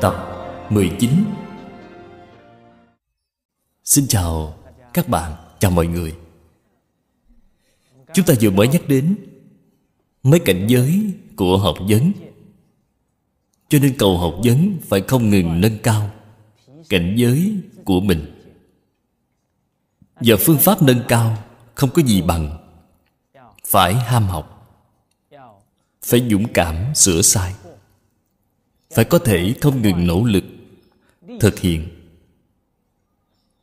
Tập 19 Xin chào các bạn, chào mọi người Chúng ta vừa mới nhắc đến Mấy cảnh giới của học vấn Cho nên cầu học vấn phải không ngừng nâng cao Cảnh giới của mình Và phương pháp nâng cao không có gì bằng Phải ham học Phải dũng cảm sửa sai phải có thể không ngừng nỗ lực thực hiện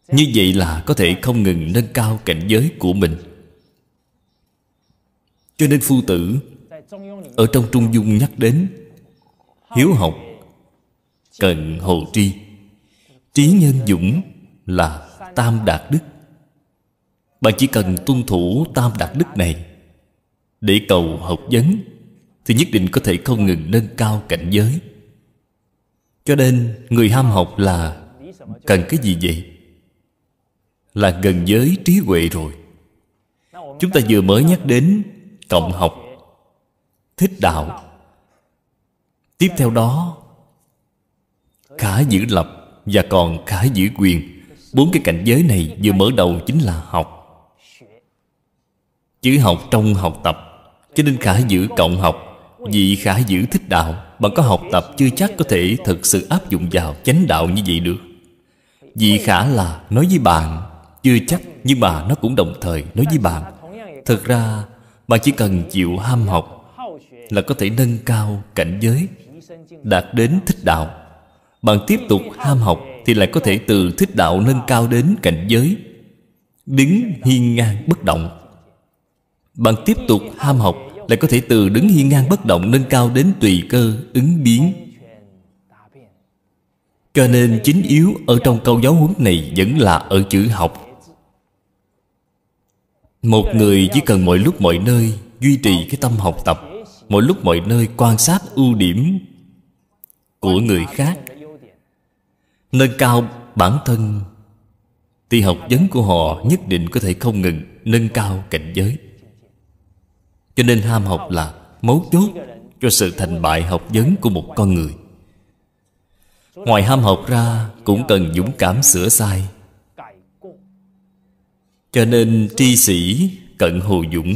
như vậy là có thể không ngừng nâng cao cảnh giới của mình cho nên phu tử ở trong trung dung nhắc đến hiếu học cần hồ tri trí nhân dũng là tam đạt đức bạn chỉ cần tuân thủ tam đạt đức này để cầu học vấn thì nhất định có thể không ngừng nâng cao cảnh giới cho nên người ham học là cần cái gì vậy là gần giới trí huệ rồi chúng ta vừa mới nhắc đến cộng học thích đạo tiếp theo đó khả giữ lập và còn khả giữ quyền bốn cái cảnh giới này vừa mở đầu chính là học chữ học trong học tập cho nên khả giữ cộng học vì khả giữ thích đạo bạn có học tập chưa chắc có thể thực sự áp dụng vào chánh đạo như vậy được vì khả là nói với bạn Chưa chắc nhưng mà nó cũng đồng thời nói với bạn Thực ra bạn chỉ cần chịu ham học Là có thể nâng cao cảnh giới Đạt đến thích đạo Bạn tiếp tục ham học Thì lại có thể từ thích đạo nâng cao đến cảnh giới Đứng hiên ngang bất động Bạn tiếp tục ham học lại có thể từ đứng hiên ngang bất động nâng cao đến tùy cơ ứng biến cho nên chính yếu ở trong câu giáo huấn này vẫn là ở chữ học một người chỉ cần mọi lúc mọi nơi duy trì cái tâm học tập mỗi lúc mọi nơi quan sát ưu điểm của người khác nâng cao bản thân thì học vấn của họ nhất định có thể không ngừng nâng cao cảnh giới cho nên ham học là mấu chốt Cho sự thành bại học vấn của một con người Ngoài ham học ra Cũng cần dũng cảm sửa sai Cho nên tri sĩ cận hồ dũng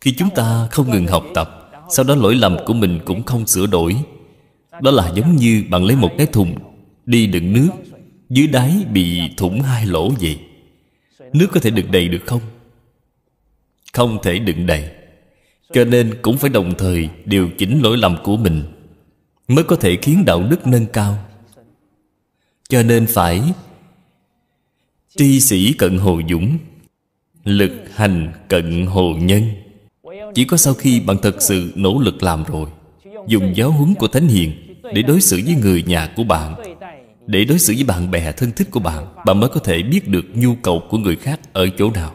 Khi chúng ta không ngừng học tập Sau đó lỗi lầm của mình cũng không sửa đổi Đó là giống như bạn lấy một cái thùng Đi đựng nước Dưới đáy bị thủng hai lỗ vậy Nước có thể được đầy được không? không thể đựng đầy cho nên cũng phải đồng thời điều chỉnh lỗi lầm của mình mới có thể khiến đạo đức nâng cao cho nên phải tri sĩ cận hồ dũng lực hành cận hồ nhân chỉ có sau khi bạn thật sự nỗ lực làm rồi dùng giáo huấn của thánh hiền để đối xử với người nhà của bạn để đối xử với bạn bè thân thích của bạn bạn mới có thể biết được nhu cầu của người khác ở chỗ nào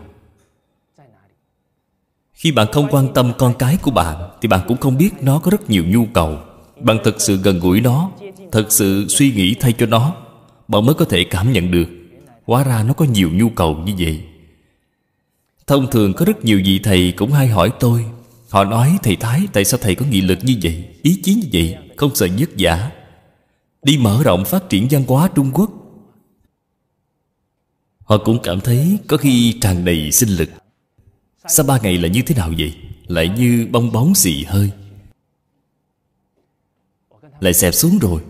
khi bạn không quan tâm con cái của bạn Thì bạn cũng không biết nó có rất nhiều nhu cầu Bạn thật sự gần gũi nó Thật sự suy nghĩ thay cho nó Bạn mới có thể cảm nhận được Hóa ra nó có nhiều nhu cầu như vậy Thông thường có rất nhiều vị thầy cũng hay hỏi tôi Họ nói thầy Thái tại sao thầy có nghị lực như vậy Ý chí như vậy Không sợ nhất giả dạ? Đi mở rộng phát triển văn hóa Trung Quốc Họ cũng cảm thấy có khi tràn đầy sinh lực sau ba ngày là như thế nào vậy? Lại như bong bóng xì hơi Lại xẹp xuống rồi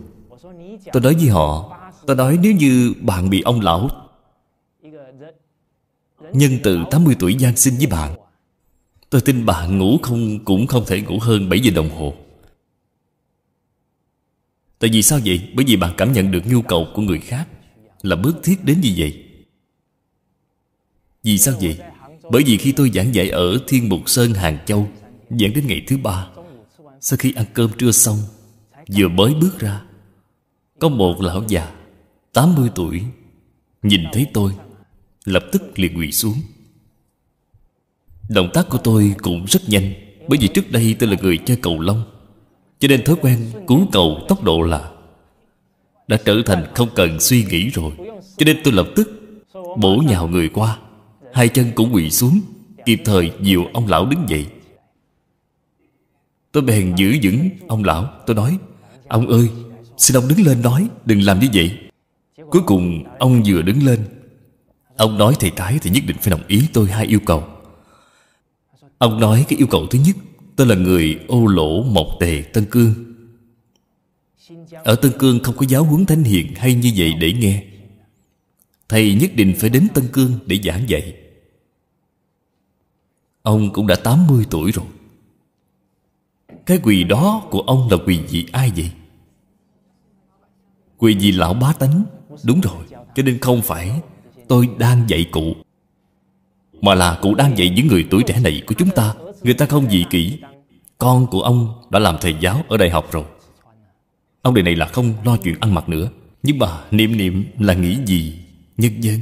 Tôi nói với họ Tôi nói nếu như bạn bị ông lão Nhân từ 80 tuổi gian sinh với bạn Tôi tin bạn ngủ không cũng không thể ngủ hơn 7 giờ đồng hồ Tại vì sao vậy? Bởi vì bạn cảm nhận được nhu cầu của người khác Là bước thiết đến như vậy Vì sao vậy? Bởi vì khi tôi giảng dạy ở Thiên Mục Sơn Hàng Châu Giảng đến ngày thứ ba Sau khi ăn cơm trưa xong Vừa mới bước ra Có một lão già 80 tuổi Nhìn thấy tôi Lập tức liền quỳ xuống Động tác của tôi cũng rất nhanh Bởi vì trước đây tôi là người chơi cầu lông Cho nên thói quen cú cầu tốc độ là Đã trở thành không cần suy nghĩ rồi Cho nên tôi lập tức Bổ nhào người qua Hai chân cũng quỳ xuống Kịp thời dìu ông lão đứng dậy Tôi bèn giữ vững ông lão Tôi nói Ông ơi Xin ông đứng lên nói Đừng làm như vậy Cuối cùng ông vừa đứng lên Ông nói thầy cái thì nhất định phải đồng ý tôi hai yêu cầu Ông nói cái yêu cầu thứ nhất Tôi là người ô lỗ mộc tề Tân Cương Ở Tân Cương không có giáo huấn thánh hiền hay như vậy để nghe Thầy nhất định phải đến Tân Cương để giảng dạy Ông cũng đã 80 tuổi rồi Cái quỳ đó của ông là quỳ gì ai vậy? Quỳ gì lão bá tánh Đúng rồi Cho nên không phải tôi đang dạy cụ Mà là cụ đang dạy những người tuổi trẻ này của chúng ta Người ta không dị kỹ Con của ông đã làm thầy giáo ở đại học rồi Ông đời này là không lo chuyện ăn mặc nữa Nhưng mà niệm niệm là nghĩ gì Nhân dân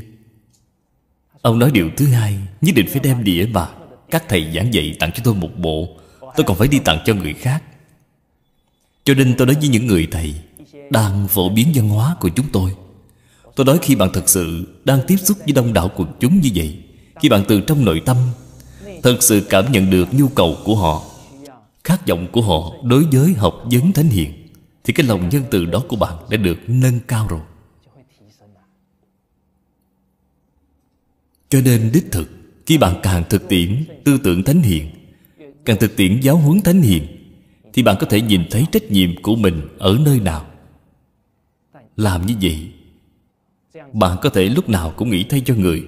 Ông nói điều thứ hai Nhất định phải đem đĩa bạc. Các thầy giảng dạy tặng cho tôi một bộ Tôi còn phải đi tặng cho người khác Cho nên tôi nói với những người thầy Đang phổ biến văn hóa của chúng tôi Tôi nói khi bạn thật sự Đang tiếp xúc với đông đảo quần chúng như vậy Khi bạn từ trong nội tâm Thật sự cảm nhận được nhu cầu của họ Khát vọng của họ Đối với học vấn thánh hiền Thì cái lòng nhân từ đó của bạn Đã được nâng cao rồi Cho nên đích thực khi bạn càng thực tiễn tư tưởng thánh hiền Càng thực tiễn giáo huấn thánh hiền Thì bạn có thể nhìn thấy trách nhiệm của mình ở nơi nào Làm như vậy Bạn có thể lúc nào cũng nghĩ thay cho người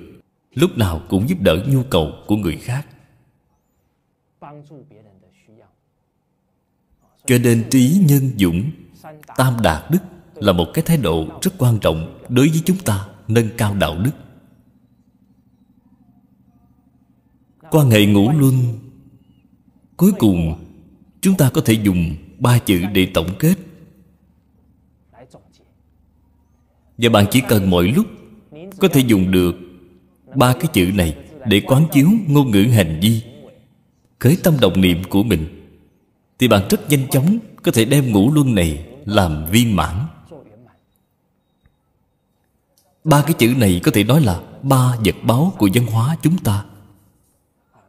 Lúc nào cũng giúp đỡ nhu cầu của người khác Cho nên trí nhân dũng Tam đạt đức Là một cái thái độ rất quan trọng Đối với chúng ta nâng cao đạo đức Qua hệ ngũ luân Cuối cùng Chúng ta có thể dùng ba chữ để tổng kết Và bạn chỉ cần mỗi lúc Có thể dùng được ba cái chữ này Để quán chiếu ngôn ngữ hành vi Khởi tâm động niệm của mình Thì bạn rất nhanh chóng Có thể đem ngũ luân này Làm viên mãn Ba cái chữ này có thể nói là Ba vật báo của văn hóa chúng ta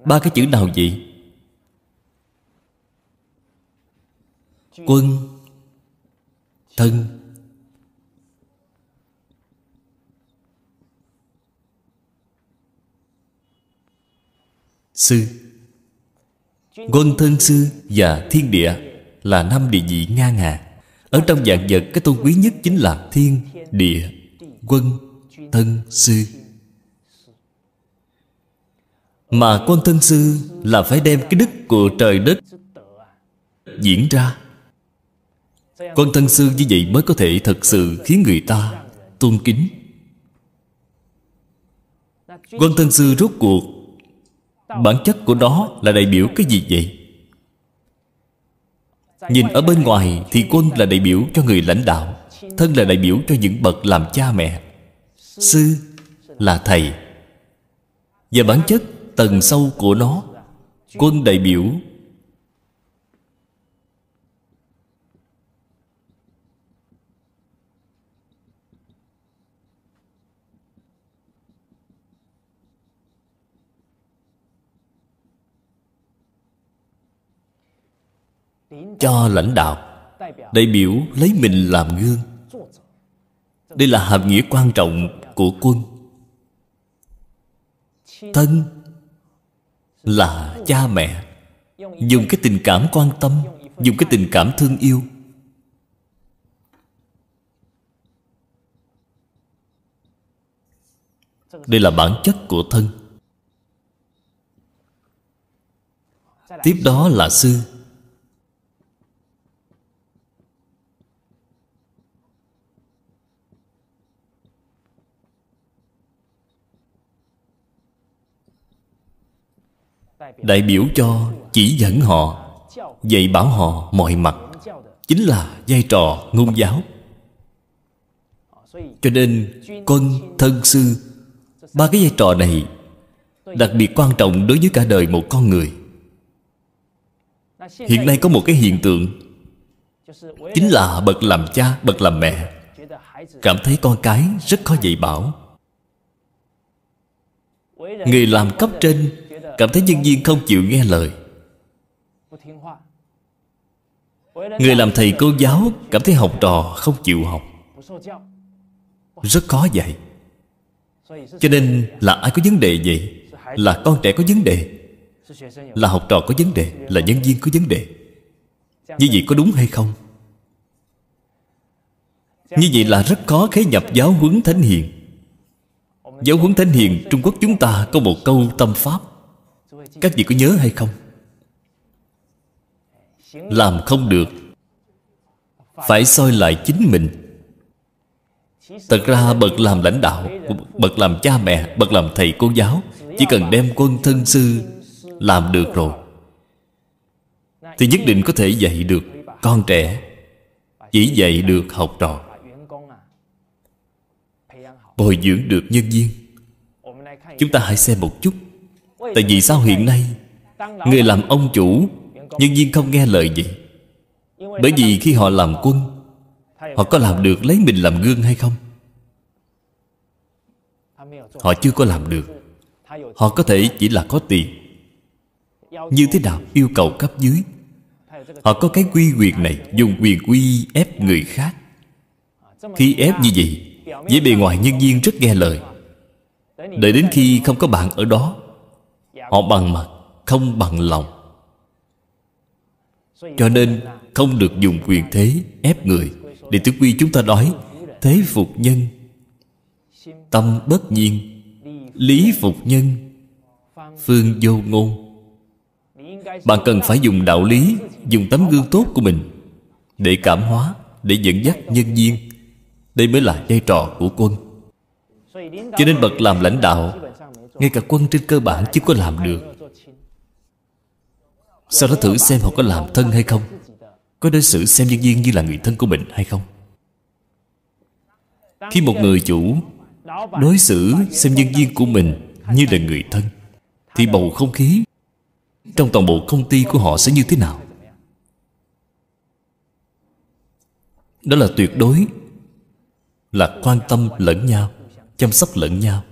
Ba cái chữ nào vậy? Quân Thân Sư Quân thân sư và thiên địa Là năm địa vị nga ngà Ở trong dạng vật cái tôn quý nhất chính là thiên, địa, quân, thân, sư mà con thân sư là phải đem cái đức của trời đất Diễn ra Con thân sư như vậy mới có thể thật sự khiến người ta tôn kính Quan thân sư rốt cuộc Bản chất của nó là đại biểu cái gì vậy? Nhìn ở bên ngoài thì quân là đại biểu cho người lãnh đạo Thân là đại biểu cho những bậc làm cha mẹ Sư là thầy Và bản chất tầng sâu của nó quân đại biểu cho lãnh đạo đại biểu lấy mình làm gương đây là hàm nghĩa quan trọng của quân thân là cha mẹ dùng cái tình cảm quan tâm dùng cái tình cảm thương yêu đây là bản chất của thân tiếp đó là sư đại biểu cho chỉ dẫn họ dạy bảo họ mọi mặt chính là vai trò ngôn giáo cho nên quân thân sư ba cái vai trò này đặc biệt quan trọng đối với cả đời một con người hiện nay có một cái hiện tượng chính là bậc làm cha bậc làm mẹ cảm thấy con cái rất khó dạy bảo người làm cấp trên Cảm thấy nhân viên không chịu nghe lời Người làm thầy cô giáo Cảm thấy học trò không chịu học Rất khó dạy Cho nên là ai có vấn đề vậy Là con trẻ có vấn đề Là học trò có vấn đề Là nhân viên có vấn đề Như vậy có đúng hay không Như vậy là rất khó khế nhập giáo huấn thánh hiền Giáo huấn thánh hiền Trung Quốc chúng ta có một câu tâm pháp các vị có nhớ hay không Làm không được Phải soi lại chính mình Thật ra bậc làm lãnh đạo Bậc làm cha mẹ Bậc làm thầy cô giáo Chỉ cần đem quân thân sư Làm được rồi Thì nhất định có thể dạy được Con trẻ Chỉ dạy được học trò Bồi dưỡng được nhân viên Chúng ta hãy xem một chút Tại vì sao hiện nay Người làm ông chủ Nhân viên không nghe lời vậy Bởi vì khi họ làm quân Họ có làm được lấy mình làm gương hay không Họ chưa có làm được Họ có thể chỉ là có tiền Như thế nào yêu cầu cấp dưới Họ có cái quy quyền này Dùng quyền quy ép người khác Khi ép như vậy Với bề ngoài nhân viên rất nghe lời Đợi đến khi không có bạn ở đó Họ bằng mặt Không bằng lòng Cho nên không được dùng quyền thế Ép người Để tứ quy chúng ta nói Thế phục nhân Tâm bất nhiên Lý phục nhân Phương vô ngôn Bạn cần phải dùng đạo lý Dùng tấm gương tốt của mình Để cảm hóa Để dẫn dắt nhân viên Đây mới là vai trò của quân Cho nên bậc làm lãnh đạo ngay cả quân trên cơ bản chưa có làm được Sau đó thử xem họ có làm thân hay không Có đối xử xem nhân viên như là người thân của mình hay không Khi một người chủ Đối xử xem nhân viên của mình như là người thân Thì bầu không khí Trong toàn bộ công ty của họ sẽ như thế nào Đó là tuyệt đối Là quan tâm lẫn nhau Chăm sóc lẫn nhau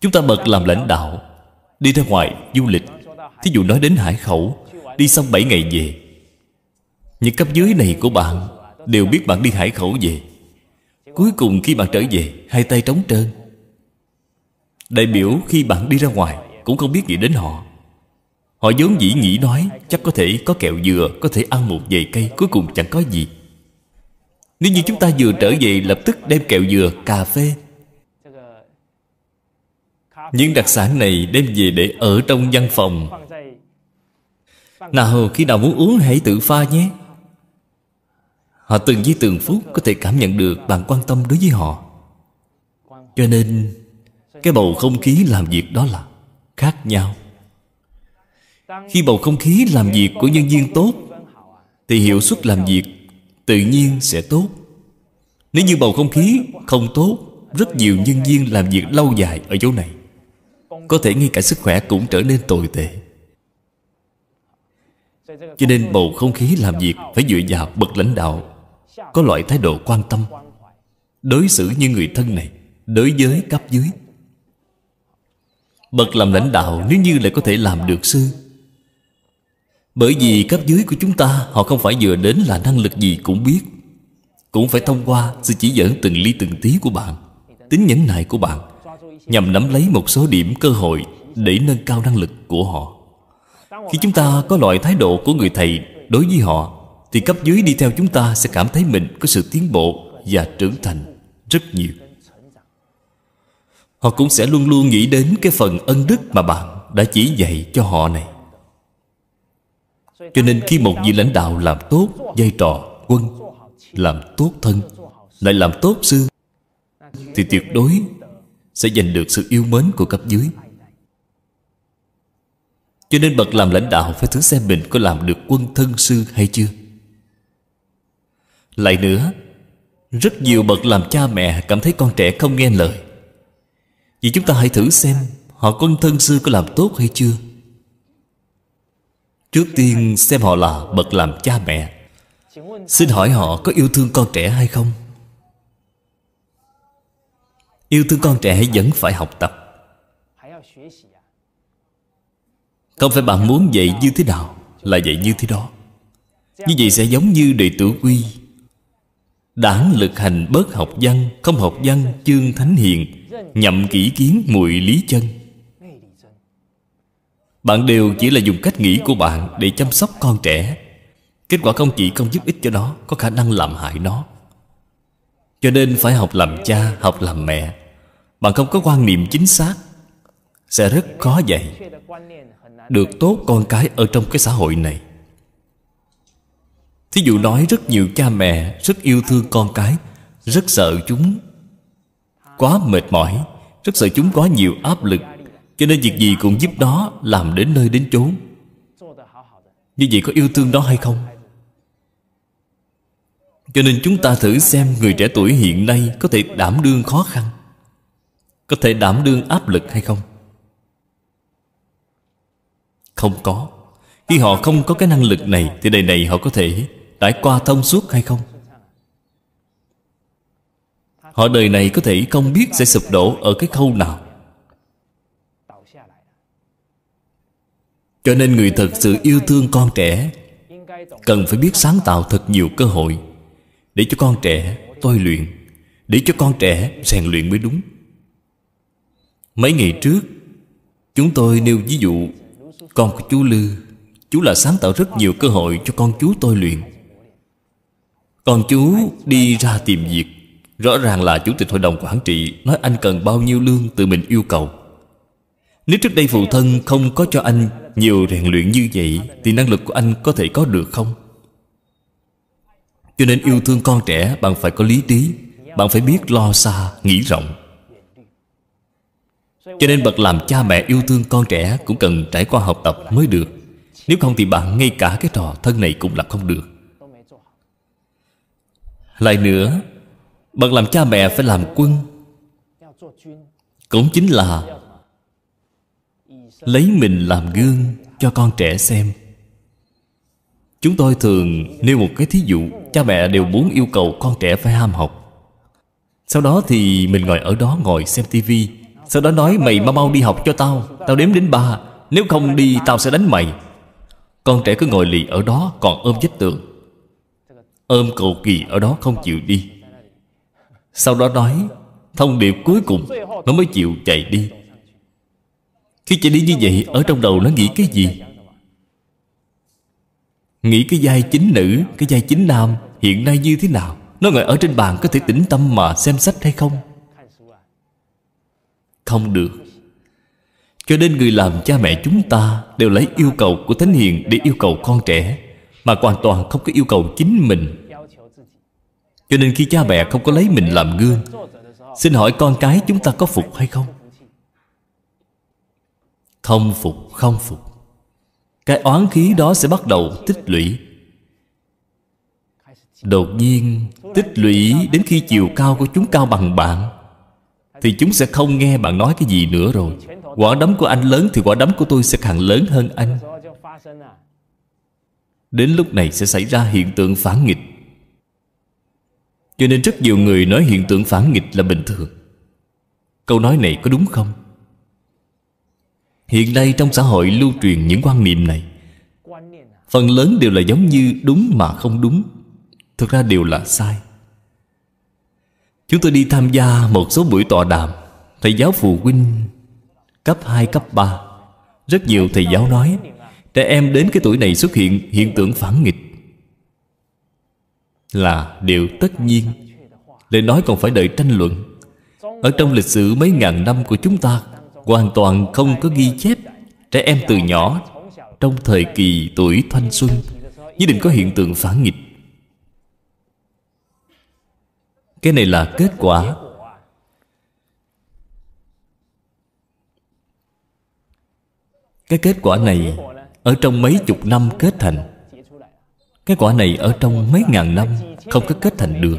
Chúng ta bật làm lãnh đạo Đi ra ngoài du lịch Thí dụ nói đến Hải Khẩu Đi xong 7 ngày về Những cấp dưới này của bạn Đều biết bạn đi Hải Khẩu về Cuối cùng khi bạn trở về Hai tay trống trơn Đại biểu khi bạn đi ra ngoài Cũng không biết gì đến họ Họ vốn dĩ nghĩ nói Chắc có thể có kẹo dừa Có thể ăn một vài cây Cuối cùng chẳng có gì Nếu như chúng ta vừa trở về Lập tức đem kẹo dừa, cà phê những đặc sản này đem về để ở trong văn phòng Nào khi nào muốn uống hãy tự pha nhé Họ từng với từng phút có thể cảm nhận được bạn quan tâm đối với họ Cho nên Cái bầu không khí làm việc đó là khác nhau Khi bầu không khí làm việc của nhân viên tốt Thì hiệu suất làm việc tự nhiên sẽ tốt Nếu như bầu không khí không tốt Rất nhiều nhân viên làm việc lâu dài ở chỗ này có thể ngay cả sức khỏe cũng trở nên tồi tệ Cho nên bầu không khí làm việc Phải dựa vào bậc lãnh đạo Có loại thái độ quan tâm Đối xử như người thân này Đối với cấp dưới Bậc làm lãnh đạo nếu như lại có thể làm được sư Bởi vì cấp dưới của chúng ta Họ không phải vừa đến là năng lực gì cũng biết Cũng phải thông qua sự chỉ dẫn từng ly từng tí của bạn Tính nhẫn nại của bạn nhằm nắm lấy một số điểm cơ hội để nâng cao năng lực của họ khi chúng ta có loại thái độ của người thầy đối với họ thì cấp dưới đi theo chúng ta sẽ cảm thấy mình có sự tiến bộ và trưởng thành rất nhiều họ cũng sẽ luôn luôn nghĩ đến cái phần ân đức mà bạn đã chỉ dạy cho họ này cho nên khi một vị lãnh đạo làm tốt vai trò quân làm tốt thân lại làm tốt sư thì tuyệt đối sẽ giành được sự yêu mến của cấp dưới cho nên bậc làm lãnh đạo phải thử xem mình có làm được quân thân sư hay chưa lại nữa rất nhiều bậc làm cha mẹ cảm thấy con trẻ không nghe lời Vậy chúng ta hãy thử xem Họ quân thân sư có làm tốt hay chưa Trước tiên xem họ là bậc làm cha mẹ Xin hỏi họ có yêu thương con trẻ hay không Yêu thương con trẻ vẫn phải học tập Không phải bạn muốn dạy như thế nào Là dạy như thế đó Như vậy sẽ giống như đệ tử quy Đảng lực hành bớt học văn Không học văn chương thánh hiền Nhậm kỹ kiến muội lý chân Bạn đều chỉ là dùng cách nghĩ của bạn Để chăm sóc con trẻ Kết quả không chỉ không giúp ích cho nó Có khả năng làm hại nó Cho nên phải học làm cha, học làm mẹ bạn không có quan niệm chính xác sẽ rất khó dạy được tốt con cái ở trong cái xã hội này thí dụ nói rất nhiều cha mẹ rất yêu thương con cái rất sợ chúng quá mệt mỏi rất sợ chúng có nhiều áp lực cho nên việc gì cũng giúp nó làm đến nơi đến chốn như vậy có yêu thương nó hay không cho nên chúng ta thử xem người trẻ tuổi hiện nay có thể đảm đương khó khăn có thể đảm đương áp lực hay không không có khi họ không có cái năng lực này thì đời này họ có thể trải qua thông suốt hay không họ đời này có thể không biết sẽ sụp đổ ở cái khâu nào cho nên người thật sự yêu thương con trẻ cần phải biết sáng tạo thật nhiều cơ hội để cho con trẻ tôi luyện để cho con trẻ rèn luyện mới đúng Mấy ngày trước Chúng tôi nêu ví dụ Con của chú Lư Chú là sáng tạo rất nhiều cơ hội cho con chú tôi luyện Con chú đi ra tìm việc Rõ ràng là chủ tịch hội đồng quản trị Nói anh cần bao nhiêu lương tự mình yêu cầu Nếu trước đây phụ thân không có cho anh Nhiều rèn luyện như vậy Thì năng lực của anh có thể có được không Cho nên yêu thương con trẻ Bạn phải có lý trí Bạn phải biết lo xa, nghĩ rộng cho nên bậc làm cha mẹ yêu thương con trẻ Cũng cần trải qua học tập mới được Nếu không thì bạn ngay cả cái trò thân này cũng làm không được Lại nữa Bậc làm cha mẹ phải làm quân Cũng chính là Lấy mình làm gương cho con trẻ xem Chúng tôi thường nêu một cái thí dụ Cha mẹ đều muốn yêu cầu con trẻ phải ham học Sau đó thì mình ngồi ở đó ngồi xem tivi sau đó nói mày mau mau đi học cho tao Tao đếm đến ba Nếu không đi tao sẽ đánh mày Con trẻ cứ ngồi lì ở đó còn ôm vết tường Ôm cầu kỳ ở đó không chịu đi Sau đó nói Thông điệp cuối cùng Nó mới chịu chạy đi Khi chạy đi như vậy Ở trong đầu nó nghĩ cái gì Nghĩ cái giai chính nữ Cái giai chính nam Hiện nay như thế nào Nó ngồi ở trên bàn có thể tĩnh tâm mà xem sách hay không không được cho nên người làm cha mẹ chúng ta đều lấy yêu cầu của thánh hiền để yêu cầu con trẻ mà hoàn toàn không có yêu cầu chính mình cho nên khi cha mẹ không có lấy mình làm gương xin hỏi con cái chúng ta có phục hay không không phục không phục cái oán khí đó sẽ bắt đầu tích lũy đột nhiên tích lũy đến khi chiều cao của chúng cao bằng bạn thì chúng sẽ không nghe bạn nói cái gì nữa rồi Quả đấm của anh lớn thì quả đấm của tôi sẽ càng lớn hơn anh Đến lúc này sẽ xảy ra hiện tượng phản nghịch Cho nên rất nhiều người nói hiện tượng phản nghịch là bình thường Câu nói này có đúng không? Hiện nay trong xã hội lưu truyền những quan niệm này Phần lớn đều là giống như đúng mà không đúng Thực ra đều là sai Chúng tôi đi tham gia một số buổi tọa đàm Thầy giáo phụ huynh Cấp 2, cấp 3 Rất nhiều thầy giáo nói Trẻ em đến cái tuổi này xuất hiện hiện tượng phản nghịch Là điều tất nhiên Lời nói còn phải đợi tranh luận Ở trong lịch sử mấy ngàn năm của chúng ta Hoàn toàn không có ghi chép Trẻ em từ nhỏ Trong thời kỳ tuổi thanh xuân Nhất định có hiện tượng phản nghịch cái này là kết quả cái kết quả này ở trong mấy chục năm kết thành cái quả này ở trong mấy ngàn năm không có kết thành được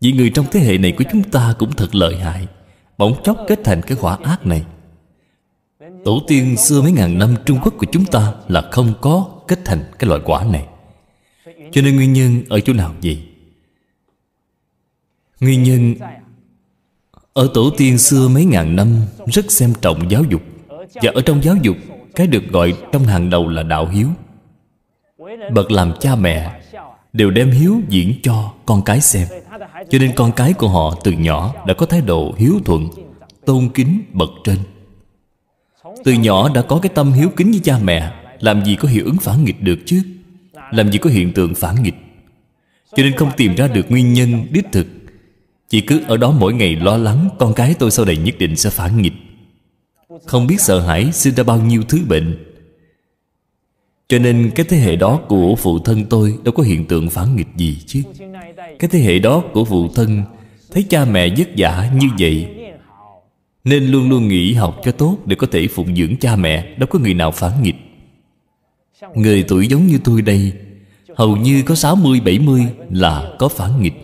vì người trong thế hệ này của chúng ta cũng thật lợi hại bỗng chốc kết thành cái quả ác này tổ tiên xưa mấy ngàn năm trung quốc của chúng ta là không có kết thành cái loại quả này cho nên nguyên nhân ở chỗ nào vậy Nguyên nhân Ở tổ tiên xưa mấy ngàn năm Rất xem trọng giáo dục Và ở trong giáo dục Cái được gọi trong hàng đầu là đạo hiếu Bậc làm cha mẹ Đều đem hiếu diễn cho con cái xem Cho nên con cái của họ từ nhỏ Đã có thái độ hiếu thuận Tôn kính bậc trên Từ nhỏ đã có cái tâm hiếu kính với cha mẹ Làm gì có hiệu ứng phản nghịch được chứ Làm gì có hiện tượng phản nghịch Cho nên không tìm ra được nguyên nhân đích thực chỉ cứ ở đó mỗi ngày lo lắng Con cái tôi sau này nhất định sẽ phản nghịch Không biết sợ hãi sinh ra bao nhiêu thứ bệnh Cho nên cái thế hệ đó của phụ thân tôi Đâu có hiện tượng phản nghịch gì chứ Cái thế hệ đó của phụ thân Thấy cha mẹ vất vả như vậy Nên luôn luôn nghỉ học cho tốt Để có thể phụng dưỡng cha mẹ Đâu có người nào phản nghịch Người tuổi giống như tôi đây Hầu như có 60-70 là có phản nghịch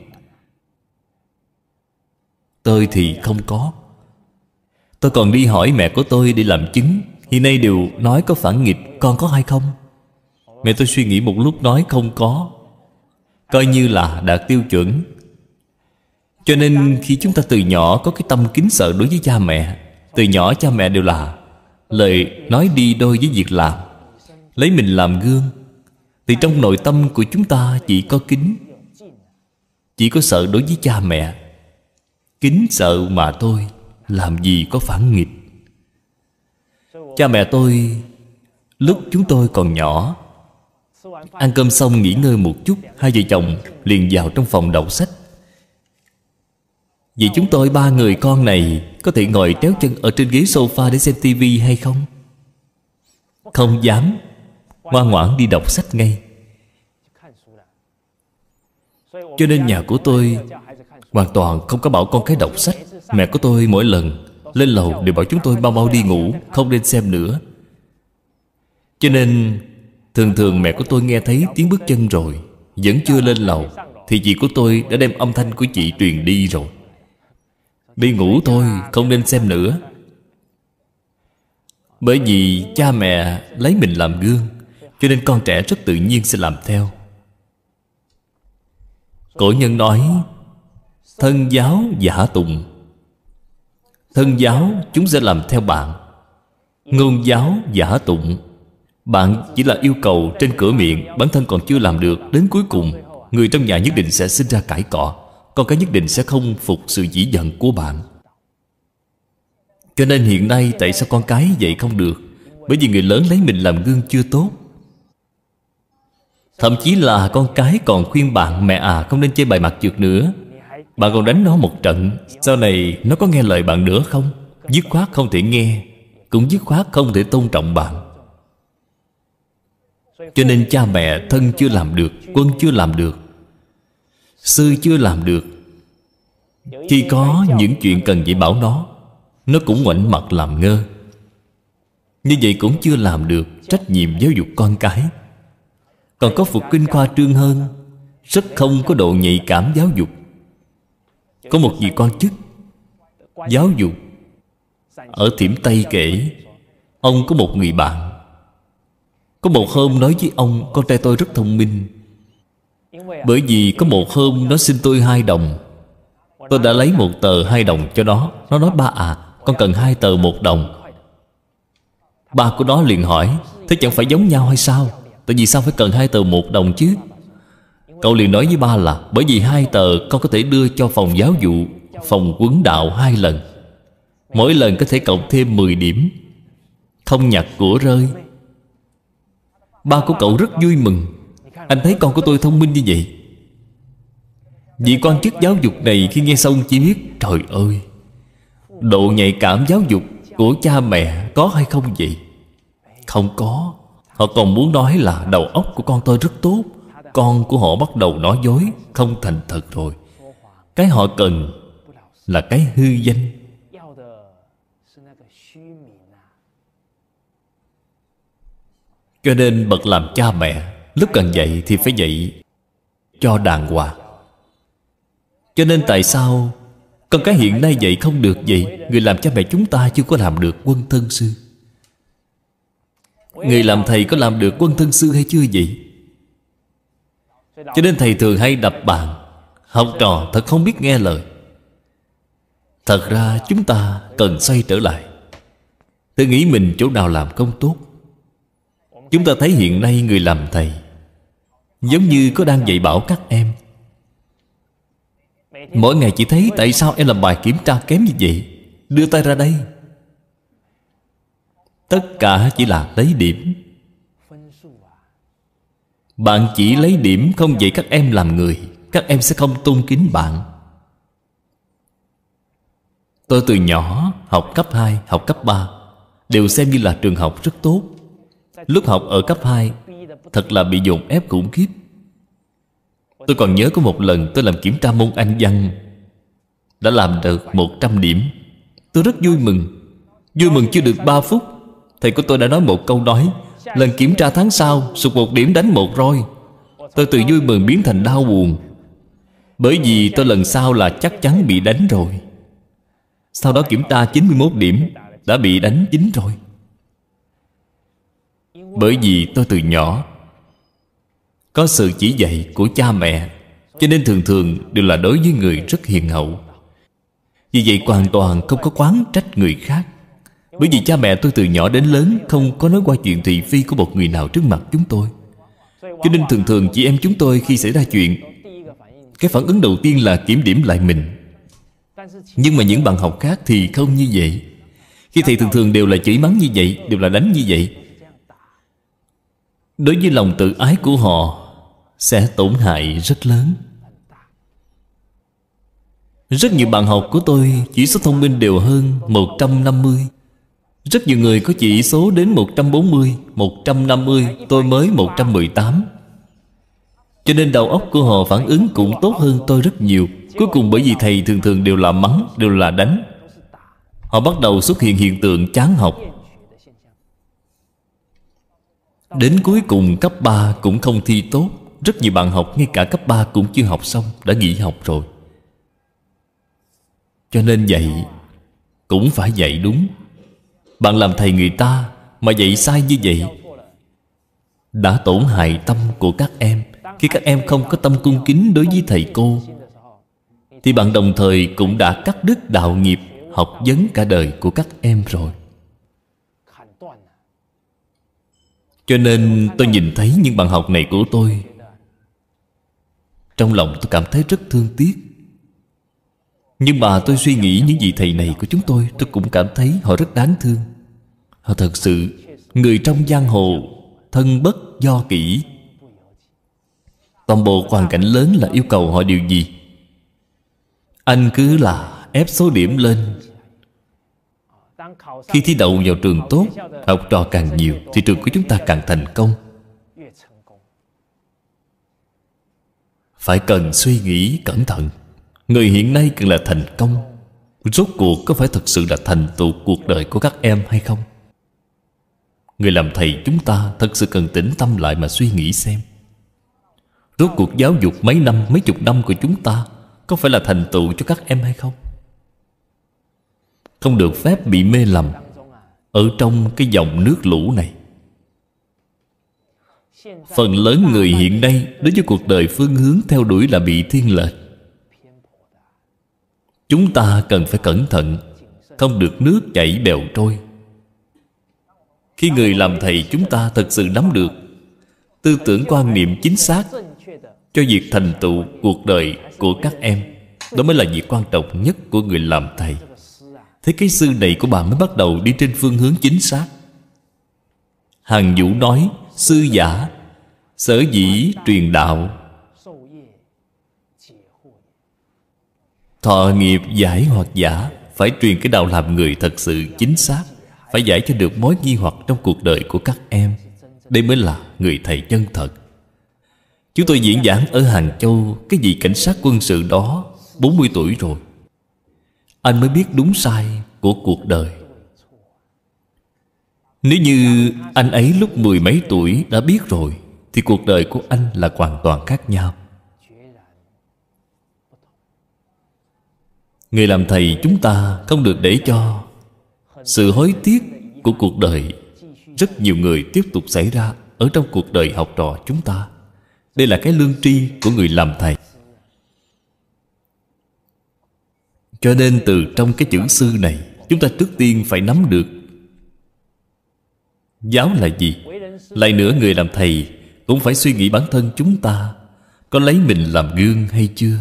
Tôi thì không có Tôi còn đi hỏi mẹ của tôi để làm chứng Hiện nay đều nói có phản nghịch Con có hay không Mẹ tôi suy nghĩ một lúc nói không có Coi như là đạt tiêu chuẩn Cho nên khi chúng ta từ nhỏ Có cái tâm kính sợ đối với cha mẹ Từ nhỏ cha mẹ đều là Lời nói đi đôi với việc làm Lấy mình làm gương Thì trong nội tâm của chúng ta chỉ có kính Chỉ có sợ đối với cha mẹ kính sợ mà tôi làm gì có phản nghịch cha mẹ tôi lúc chúng tôi còn nhỏ ăn cơm xong nghỉ ngơi một chút hai vợ chồng liền vào trong phòng đọc sách Vậy chúng tôi ba người con này Có thể ngồi tréo chân ở trên ghế sofa để xem tivi hay không? Không dám Ngoan ngoãn đi đọc sách ngay Cho nên nhà của tôi Hoàn toàn không có bảo con cái đọc sách Mẹ của tôi mỗi lần lên lầu đều bảo chúng tôi mau mau đi ngủ Không nên xem nữa Cho nên Thường thường mẹ của tôi nghe thấy tiếng bước chân rồi Vẫn chưa lên lầu Thì chị của tôi đã đem âm thanh của chị truyền đi rồi Đi ngủ thôi Không nên xem nữa Bởi vì cha mẹ lấy mình làm gương Cho nên con trẻ rất tự nhiên sẽ làm theo Cổ nhân nói thân giáo giả tùng thân giáo chúng sẽ làm theo bạn ngôn giáo giả tụng bạn chỉ là yêu cầu trên cửa miệng bản thân còn chưa làm được đến cuối cùng người trong nhà nhất định sẽ sinh ra cãi cọ con cái nhất định sẽ không phục sự dĩ dẫn của bạn cho nên hiện nay tại sao con cái dạy không được bởi vì người lớn lấy mình làm gương chưa tốt thậm chí là con cái còn khuyên bạn mẹ à không nên chơi bài mặt trượt nữa bạn còn đánh nó một trận Sau này nó có nghe lời bạn nữa không Dứt khoát không thể nghe Cũng dứt khoát không thể tôn trọng bạn Cho nên cha mẹ thân chưa làm được Quân chưa làm được Sư chưa làm được Khi có những chuyện cần dạy bảo nó Nó cũng ngoảnh mặt làm ngơ Như vậy cũng chưa làm được Trách nhiệm giáo dục con cái Còn có phục kinh khoa trương hơn Rất không có độ nhạy cảm giáo dục có một vị quan chức Giáo dục Ở Thiểm Tây kể Ông có một người bạn Có một hôm nói với ông Con trai tôi rất thông minh Bởi vì có một hôm Nó xin tôi hai đồng Tôi đã lấy một tờ hai đồng cho nó Nó nói ba à Con cần hai tờ một đồng Ba của nó liền hỏi Thế chẳng phải giống nhau hay sao Tại vì sao phải cần hai tờ một đồng chứ Cậu liền nói với ba là Bởi vì hai tờ con có thể đưa cho phòng giáo vụ Phòng quấn đạo hai lần Mỗi lần có thể cộng thêm 10 điểm Không nhặt của rơi Ba của cậu rất vui mừng Anh thấy con của tôi thông minh như vậy Vị quan chức giáo dục này khi nghe xong chỉ biết Trời ơi Độ nhạy cảm giáo dục của cha mẹ có hay không vậy? Không có Họ còn muốn nói là đầu óc của con tôi rất tốt con của họ bắt đầu nói dối không thành thật rồi cái họ cần là cái hư danh cho nên bậc làm cha mẹ lúc cần dạy thì phải dạy cho đàng hoàng cho nên tại sao con cái hiện nay dạy không được vậy người làm cha mẹ chúng ta chưa có làm được quân thân sư người làm thầy có làm được quân thân sư hay chưa vậy cho nên thầy thường hay đập bàn Học trò thật không biết nghe lời Thật ra chúng ta cần xoay trở lại tôi nghĩ mình chỗ nào làm không tốt Chúng ta thấy hiện nay người làm thầy Giống như có đang dạy bảo các em Mỗi ngày chỉ thấy tại sao em làm bài kiểm tra kém như vậy Đưa tay ra đây Tất cả chỉ là lấy điểm bạn chỉ lấy điểm không dạy các em làm người Các em sẽ không tôn kính bạn Tôi từ nhỏ học cấp 2, học cấp 3 Đều xem như là trường học rất tốt Lúc học ở cấp 2 Thật là bị dồn ép khủng khiếp Tôi còn nhớ có một lần tôi làm kiểm tra môn Anh văn Đã làm được 100 điểm Tôi rất vui mừng Vui mừng chưa được 3 phút Thầy của tôi đã nói một câu nói Lần kiểm tra tháng sau Sụt một điểm đánh một roi Tôi tự vui mừng biến thành đau buồn Bởi vì tôi lần sau là chắc chắn bị đánh rồi Sau đó kiểm tra 91 điểm Đã bị đánh chính rồi Bởi vì tôi từ nhỏ Có sự chỉ dạy của cha mẹ Cho nên thường thường đều là đối với người rất hiền hậu Vì vậy hoàn toàn không có quán trách người khác bởi vì cha mẹ tôi từ nhỏ đến lớn Không có nói qua chuyện thị phi của một người nào trước mặt chúng tôi Cho nên thường thường chị em chúng tôi khi xảy ra chuyện Cái phản ứng đầu tiên là kiểm điểm lại mình Nhưng mà những bạn học khác thì không như vậy Khi thầy thường thường đều là chửi mắng như vậy Đều là đánh như vậy Đối với lòng tự ái của họ Sẽ tổn hại rất lớn rất nhiều bạn học của tôi chỉ số thông minh đều hơn 150 rất nhiều người có chỉ số đến 140, 150 Tôi mới 118 Cho nên đầu óc của họ phản ứng cũng tốt hơn tôi rất nhiều Cuối cùng bởi vì thầy thường thường đều là mắng, đều là đánh Họ bắt đầu xuất hiện hiện tượng chán học Đến cuối cùng cấp 3 cũng không thi tốt Rất nhiều bạn học ngay cả cấp 3 cũng chưa học xong Đã nghỉ học rồi Cho nên dạy Cũng phải dạy đúng bạn làm thầy người ta Mà dạy sai như vậy Đã tổn hại tâm của các em Khi các em không có tâm cung kính đối với thầy cô Thì bạn đồng thời cũng đã cắt đứt đạo nghiệp Học vấn cả đời của các em rồi Cho nên tôi nhìn thấy những bạn học này của tôi Trong lòng tôi cảm thấy rất thương tiếc Nhưng mà tôi suy nghĩ những gì thầy này của chúng tôi Tôi cũng cảm thấy họ rất đáng thương Thật sự Người trong giang hồ Thân bất do kỹ Toàn bộ hoàn cảnh lớn là yêu cầu họ điều gì Anh cứ là ép số điểm lên Khi thi đậu vào trường tốt Học trò càng nhiều Thì trường của chúng ta càng thành công Phải cần suy nghĩ cẩn thận Người hiện nay cần là thành công Rốt cuộc có phải thật sự là thành tựu cuộc đời của các em hay không? Người làm thầy chúng ta thật sự cần tĩnh tâm lại mà suy nghĩ xem Rốt cuộc giáo dục mấy năm, mấy chục năm của chúng ta Có phải là thành tựu cho các em hay không? Không được phép bị mê lầm Ở trong cái dòng nước lũ này Phần lớn người hiện nay Đối với cuộc đời phương hướng theo đuổi là bị thiên lệch Chúng ta cần phải cẩn thận Không được nước chảy bèo trôi khi người làm thầy chúng ta thật sự nắm được Tư tưởng quan niệm chính xác Cho việc thành tựu cuộc đời của các em Đó mới là việc quan trọng nhất của người làm thầy Thế cái sư này của bà mới bắt đầu đi trên phương hướng chính xác Hàng Vũ nói Sư giả Sở dĩ truyền đạo Thọ nghiệp giải hoặc giả Phải truyền cái đạo làm người thật sự chính xác phải giải cho được mối nghi hoặc trong cuộc đời của các em đây mới là người thầy chân thật Chúng tôi diễn giảng ở Hàng Châu Cái vị cảnh sát quân sự đó 40 tuổi rồi Anh mới biết đúng sai của cuộc đời Nếu như anh ấy lúc mười mấy tuổi đã biết rồi Thì cuộc đời của anh là hoàn toàn khác nhau Người làm thầy chúng ta không được để cho sự hối tiếc của cuộc đời rất nhiều người tiếp tục xảy ra ở trong cuộc đời học trò chúng ta đây là cái lương tri của người làm thầy cho nên từ trong cái chữ sư này chúng ta trước tiên phải nắm được giáo là gì lại nữa người làm thầy cũng phải suy nghĩ bản thân chúng ta có lấy mình làm gương hay chưa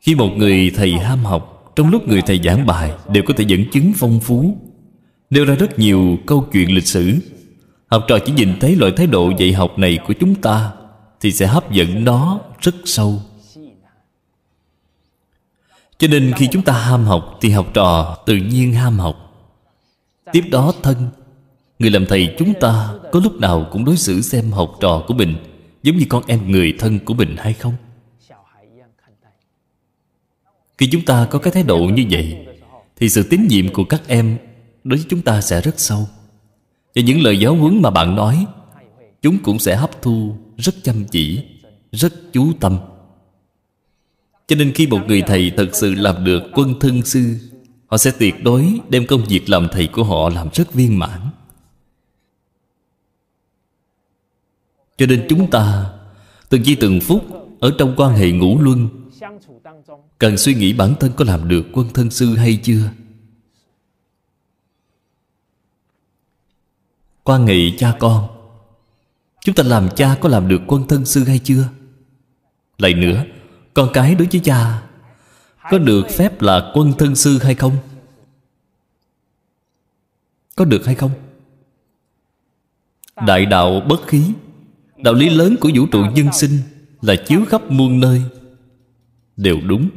khi một người thầy ham học trong lúc người thầy giảng bài Đều có thể dẫn chứng phong phú Nêu ra rất nhiều câu chuyện lịch sử Học trò chỉ nhìn thấy loại thái độ dạy học này của chúng ta Thì sẽ hấp dẫn nó rất sâu Cho nên khi chúng ta ham học Thì học trò tự nhiên ham học Tiếp đó thân Người làm thầy chúng ta Có lúc nào cũng đối xử xem học trò của mình Giống như con em người thân của mình hay không khi chúng ta có cái thái độ như vậy Thì sự tín nhiệm của các em Đối với chúng ta sẽ rất sâu Và những lời giáo huấn mà bạn nói Chúng cũng sẽ hấp thu Rất chăm chỉ Rất chú tâm Cho nên khi một người thầy thật sự làm được quân thân sư Họ sẽ tuyệt đối đem công việc làm thầy của họ làm rất viên mãn Cho nên chúng ta Từng chi từng phút Ở trong quan hệ ngũ luân cần suy nghĩ bản thân có làm được quân thân sư hay chưa quan nghị cha con chúng ta làm cha có làm được quân thân sư hay chưa lại nữa con cái đối với cha có được phép là quân thân sư hay không có được hay không đại đạo bất khí đạo lý lớn của vũ trụ nhân sinh là chiếu khắp muôn nơi đều đúng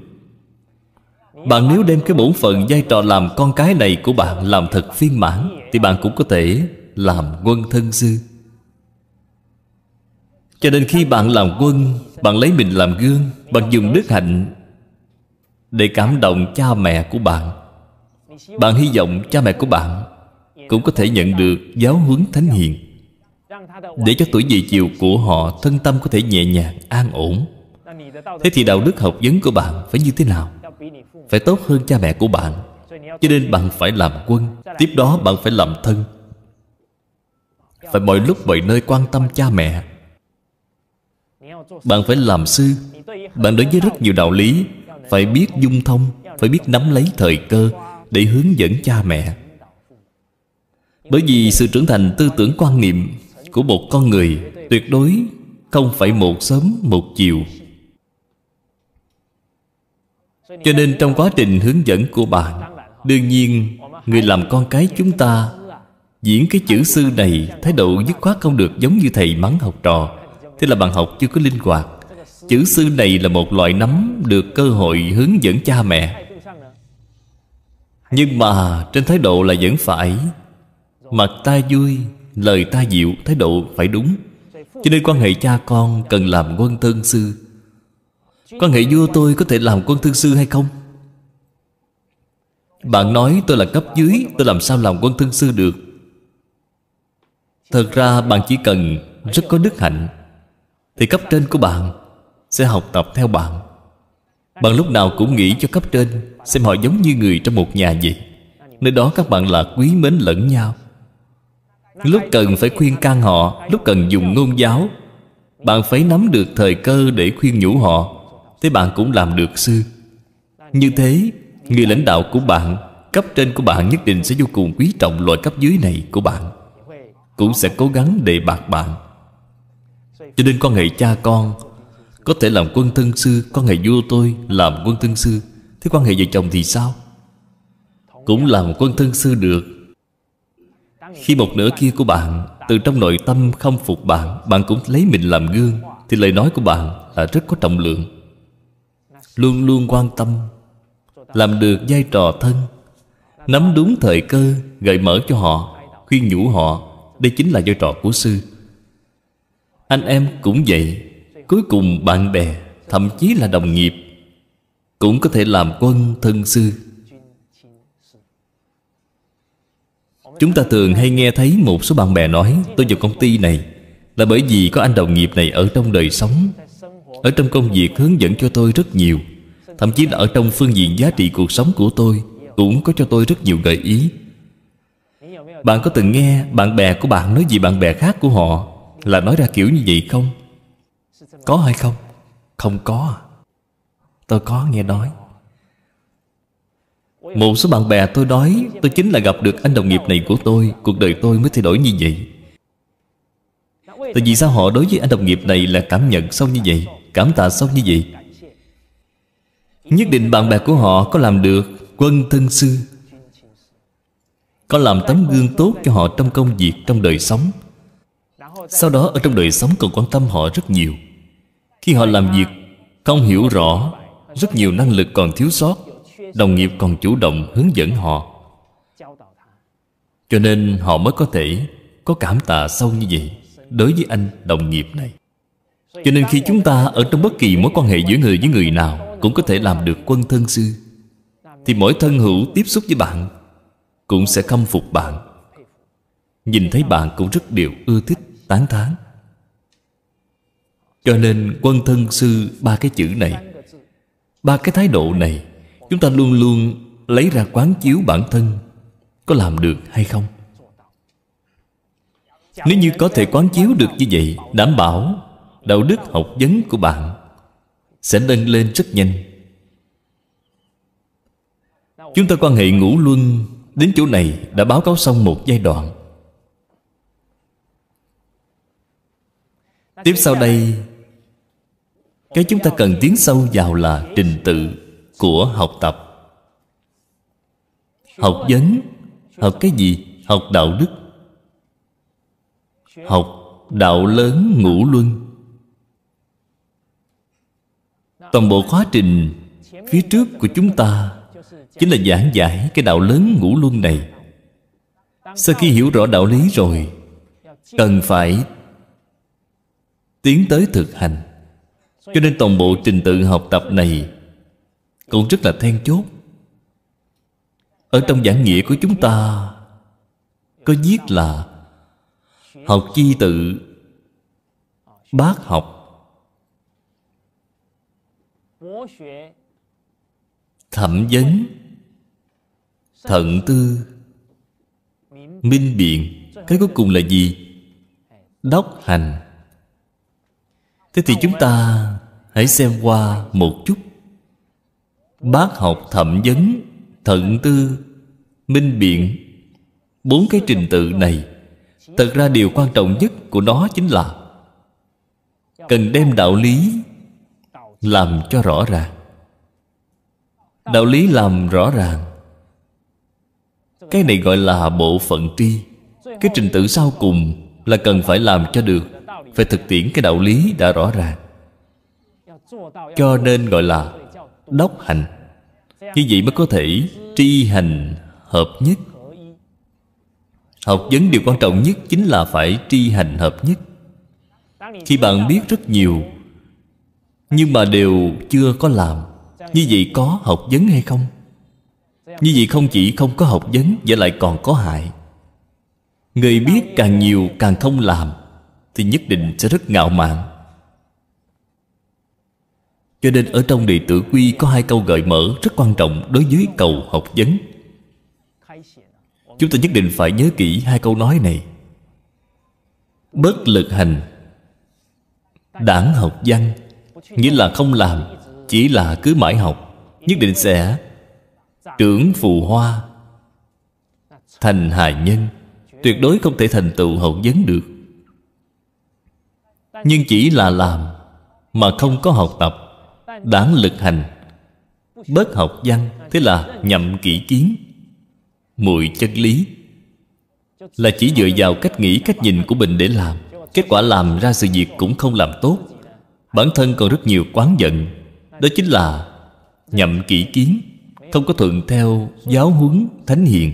bạn nếu đem cái bổn phận vai trò làm con cái này của bạn làm thật phiên mãn thì bạn cũng có thể làm quân thân sư cho nên khi bạn làm quân bạn lấy mình làm gương bạn dùng đức hạnh để cảm động cha mẹ của bạn bạn hy vọng cha mẹ của bạn cũng có thể nhận được giáo huấn thánh hiền để cho tuổi về chiều của họ thân tâm có thể nhẹ nhàng an ổn Thế thì đạo đức học vấn của bạn phải như thế nào? Phải tốt hơn cha mẹ của bạn Cho nên bạn phải làm quân Tiếp đó bạn phải làm thân Phải mọi lúc mọi nơi quan tâm cha mẹ Bạn phải làm sư Bạn đối với rất nhiều đạo lý Phải biết dung thông Phải biết nắm lấy thời cơ Để hướng dẫn cha mẹ Bởi vì sự trưởng thành tư tưởng quan niệm Của một con người Tuyệt đối không phải một sớm một chiều cho nên trong quá trình hướng dẫn của bạn Đương nhiên Người làm con cái chúng ta Diễn cái chữ sư này Thái độ dứt khoát không được giống như thầy mắng học trò Thế là bạn học chưa có linh hoạt Chữ sư này là một loại nắm Được cơ hội hướng dẫn cha mẹ Nhưng mà trên thái độ là vẫn phải Mặt ta vui Lời ta dịu Thái độ phải đúng Cho nên quan hệ cha con Cần làm quân thân sư Quan hệ vua tôi có thể làm quân thương sư hay không Bạn nói tôi là cấp dưới Tôi làm sao làm quân thương sư được Thật ra bạn chỉ cần Rất có đức hạnh Thì cấp trên của bạn Sẽ học tập theo bạn Bạn lúc nào cũng nghĩ cho cấp trên Xem họ giống như người trong một nhà vậy Nơi đó các bạn là quý mến lẫn nhau Lúc cần phải khuyên can họ Lúc cần dùng ngôn giáo Bạn phải nắm được thời cơ để khuyên nhủ họ Thế bạn cũng làm được sư Như thế Người lãnh đạo của bạn Cấp trên của bạn nhất định sẽ vô cùng quý trọng loại cấp dưới này của bạn Cũng sẽ cố gắng đề bạc bạn Cho nên con hệ cha con Có thể làm quân thân sư Con hệ vua tôi làm quân thân sư Thế quan hệ vợ chồng thì sao Cũng làm quân thân sư được Khi một nửa kia của bạn Từ trong nội tâm không phục bạn Bạn cũng lấy mình làm gương Thì lời nói của bạn là rất có trọng lượng luôn luôn quan tâm làm được vai trò thân nắm đúng thời cơ gợi mở cho họ khuyên nhủ họ đây chính là vai trò của sư anh em cũng vậy cuối cùng bạn bè thậm chí là đồng nghiệp cũng có thể làm quân thân sư chúng ta thường hay nghe thấy một số bạn bè nói tôi vào công ty này là bởi vì có anh đồng nghiệp này ở trong đời sống ở trong công việc hướng dẫn cho tôi rất nhiều Thậm chí là ở trong phương diện giá trị cuộc sống của tôi Cũng có cho tôi rất nhiều gợi ý Bạn có từng nghe bạn bè của bạn nói gì bạn bè khác của họ Là nói ra kiểu như vậy không? Có hay không? Không có à. Tôi có nghe nói Một số bạn bè tôi nói Tôi chính là gặp được anh đồng nghiệp này của tôi Cuộc đời tôi mới thay đổi như vậy Tại vì sao họ đối với anh đồng nghiệp này là cảm nhận sâu như vậy Cảm tạ xong như vậy Nhất định bạn bè của họ có làm được Quân thân sư Có làm tấm gương tốt cho họ trong công việc Trong đời sống Sau đó ở trong đời sống còn quan tâm họ rất nhiều Khi họ làm việc Không hiểu rõ Rất nhiều năng lực còn thiếu sót Đồng nghiệp còn chủ động hướng dẫn họ Cho nên họ mới có thể Có cảm tạ sâu như vậy Đối với anh đồng nghiệp này cho nên khi chúng ta ở trong bất kỳ mối quan hệ giữa người với người nào Cũng có thể làm được quân thân sư Thì mỗi thân hữu tiếp xúc với bạn Cũng sẽ khâm phục bạn Nhìn thấy bạn cũng rất đều ưa thích, tán thán Cho nên quân thân sư ba cái chữ này Ba cái thái độ này Chúng ta luôn luôn lấy ra quán chiếu bản thân Có làm được hay không? Nếu như có thể quán chiếu được như vậy Đảm bảo đạo đức học vấn của bạn sẽ nâng lên rất nhanh chúng ta quan hệ ngũ luân đến chỗ này đã báo cáo xong một giai đoạn tiếp sau đây cái chúng ta cần tiến sâu vào là trình tự của học tập học vấn học cái gì học đạo đức học đạo lớn ngũ luân toàn bộ quá trình phía trước của chúng ta chính là giảng giải cái đạo lớn ngũ luân này sau khi hiểu rõ đạo lý rồi cần phải tiến tới thực hành cho nên toàn bộ trình tự học tập này cũng rất là then chốt ở trong giảng nghĩa của chúng ta có viết là học chi tự bác học thẩm vấn thận tư minh biện cái cuối cùng là gì đốc hành thế thì chúng ta hãy xem qua một chút bác học thẩm vấn thận tư minh biện bốn cái trình tự này thật ra điều quan trọng nhất của nó chính là cần đem đạo lý làm cho rõ ràng đạo lý làm rõ ràng cái này gọi là bộ phận tri cái trình tự sau cùng là cần phải làm cho được phải thực tiễn cái đạo lý đã rõ ràng cho nên gọi là đốc hành như vậy mới có thể tri hành hợp nhất học vấn điều quan trọng nhất chính là phải tri hành hợp nhất khi bạn biết rất nhiều nhưng mà đều chưa có làm như vậy có học vấn hay không như vậy không chỉ không có học vấn và lại còn có hại người biết càng nhiều càng không làm thì nhất định sẽ rất ngạo mạn cho nên ở trong đệ tử quy có hai câu gợi mở rất quan trọng đối với cầu học vấn chúng ta nhất định phải nhớ kỹ hai câu nói này bất lực hành đảng học văn Nghĩa là không làm Chỉ là cứ mãi học Nhất định sẽ Trưởng phù hoa Thành hài nhân Tuyệt đối không thể thành tựu hậu vấn được Nhưng chỉ là làm Mà không có học tập Đáng lực hành Bớt học văn Thế là nhậm kỹ kiến Mùi chân lý Là chỉ dựa vào cách nghĩ cách nhìn của mình để làm Kết quả làm ra sự việc cũng không làm tốt Bản thân còn rất nhiều quán giận Đó chính là nhậm kỹ kiến Không có thuận theo giáo huấn thánh hiền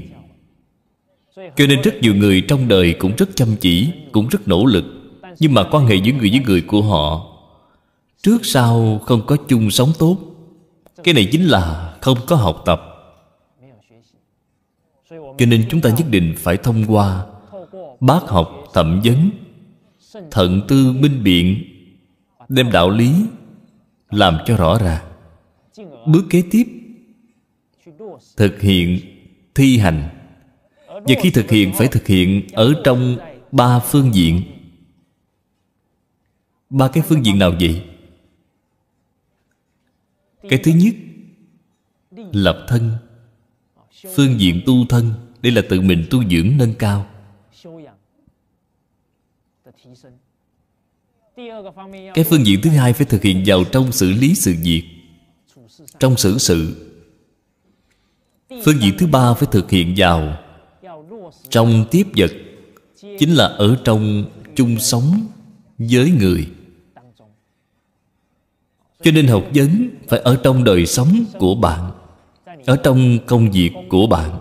Cho nên rất nhiều người trong đời cũng rất chăm chỉ Cũng rất nỗ lực Nhưng mà quan hệ giữa người với người của họ Trước sau không có chung sống tốt Cái này chính là không có học tập Cho nên chúng ta nhất định phải thông qua Bác học thẩm vấn Thận tư minh biện đem đạo lý làm cho rõ ra bước kế tiếp thực hiện thi hành và khi thực hiện phải thực hiện ở trong ba phương diện ba cái phương diện nào vậy cái thứ nhất lập thân phương diện tu thân đây là tự mình tu dưỡng nâng cao cái phương diện thứ hai phải thực hiện vào trong xử lý sự việc trong xử sự phương diện thứ ba phải thực hiện vào trong tiếp vật chính là ở trong chung sống với người cho nên học vấn phải ở trong đời sống của bạn ở trong công việc của bạn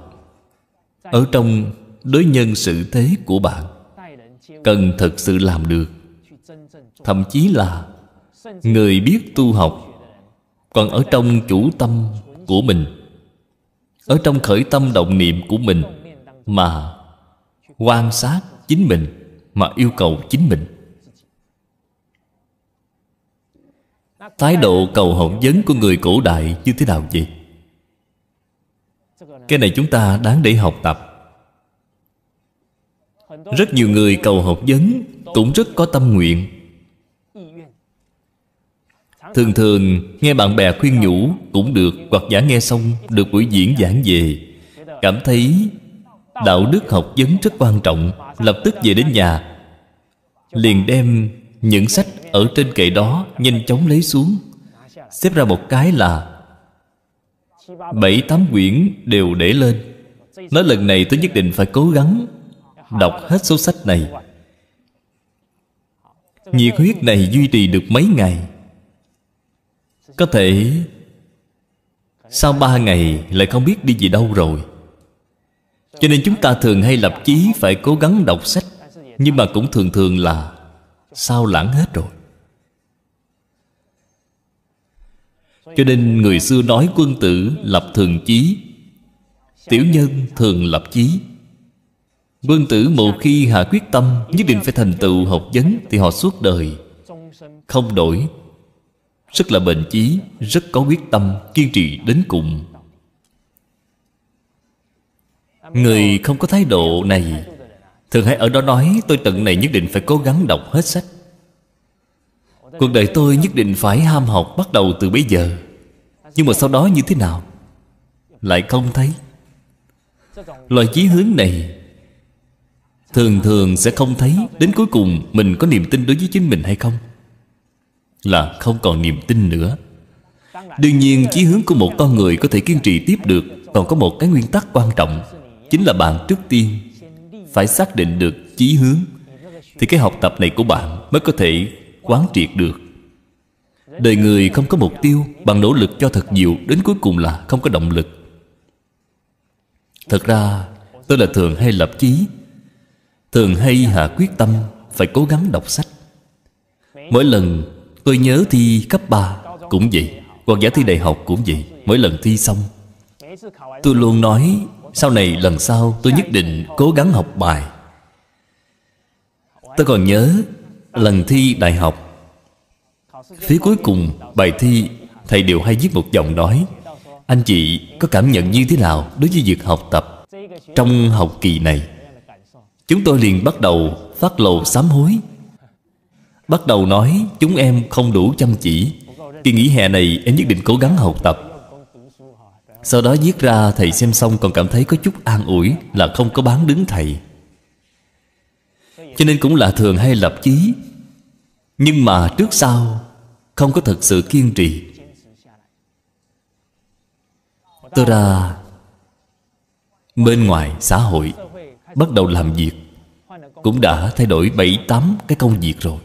ở trong đối nhân sự thế của bạn cần thật sự làm được thậm chí là người biết tu học còn ở trong chủ tâm của mình ở trong khởi tâm động niệm của mình mà quan sát chính mình mà yêu cầu chính mình thái độ cầu hậu vấn của người cổ đại như thế nào vậy cái này chúng ta đáng để học tập rất nhiều người cầu học vấn cũng rất có tâm nguyện Thường thường nghe bạn bè khuyên nhủ cũng được Hoặc giả nghe xong được buổi diễn giảng về Cảm thấy đạo đức học vấn rất quan trọng Lập tức về đến nhà Liền đem những sách ở trên kệ đó Nhanh chóng lấy xuống Xếp ra một cái là Bảy tám quyển đều để lên Nói lần này tôi nhất định phải cố gắng Đọc hết số sách này Nhiệt huyết này duy trì được mấy ngày có thể Sau ba ngày lại không biết đi về đâu rồi Cho nên chúng ta thường hay lập chí phải cố gắng đọc sách Nhưng mà cũng thường thường là Sao lãng hết rồi Cho nên người xưa nói quân tử lập thường chí Tiểu nhân thường lập chí Quân tử một khi hạ quyết tâm Nhất định phải thành tựu học vấn Thì họ suốt đời Không đổi rất là bền chí Rất có quyết tâm Kiên trì đến cùng Người không có thái độ này Thường hay ở đó nói Tôi tận này nhất định phải cố gắng đọc hết sách Cuộc đời tôi nhất định phải ham học Bắt đầu từ bây giờ Nhưng mà sau đó như thế nào Lại không thấy Loại chí hướng này Thường thường sẽ không thấy Đến cuối cùng mình có niềm tin đối với chính mình hay không là không còn niềm tin nữa đương nhiên chí hướng của một con người có thể kiên trì tiếp được còn có một cái nguyên tắc quan trọng chính là bạn trước tiên phải xác định được chí hướng thì cái học tập này của bạn mới có thể quán triệt được đời người không có mục tiêu bằng nỗ lực cho thật nhiều đến cuối cùng là không có động lực thật ra tôi là thường hay lập chí thường hay hạ quyết tâm phải cố gắng đọc sách mỗi lần Tôi nhớ thi cấp 3 Cũng vậy Hoặc giả thi đại học cũng vậy Mỗi lần thi xong Tôi luôn nói Sau này lần sau tôi nhất định cố gắng học bài Tôi còn nhớ Lần thi đại học Phía cuối cùng bài thi Thầy đều hay viết một dòng nói Anh chị có cảm nhận như thế nào Đối với việc học tập Trong học kỳ này Chúng tôi liền bắt đầu phát lầu sám hối Bắt đầu nói chúng em không đủ chăm chỉ Kỳ nghỉ hè này em nhất định cố gắng học tập Sau đó viết ra thầy xem xong còn cảm thấy có chút an ủi Là không có bán đứng thầy Cho nên cũng là thường hay lập chí Nhưng mà trước sau Không có thật sự kiên trì Tôi ra Bên ngoài xã hội Bắt đầu làm việc Cũng đã thay đổi 7-8 cái công việc rồi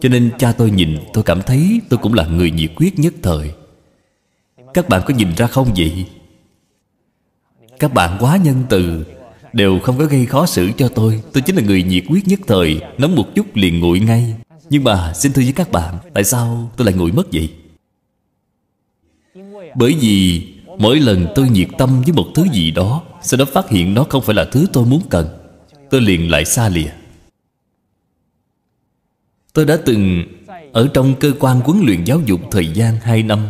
cho nên cha tôi nhìn tôi cảm thấy tôi cũng là người nhiệt quyết nhất thời Các bạn có nhìn ra không vậy? Các bạn quá nhân từ Đều không có gây khó xử cho tôi Tôi chính là người nhiệt quyết nhất thời Nóng một chút liền nguội ngay Nhưng mà xin thưa với các bạn Tại sao tôi lại nguội mất vậy? Bởi vì mỗi lần tôi nhiệt tâm với một thứ gì đó Sau đó phát hiện nó không phải là thứ tôi muốn cần Tôi liền lại xa lìa Tôi đã từng ở trong cơ quan huấn luyện giáo dục thời gian 2 năm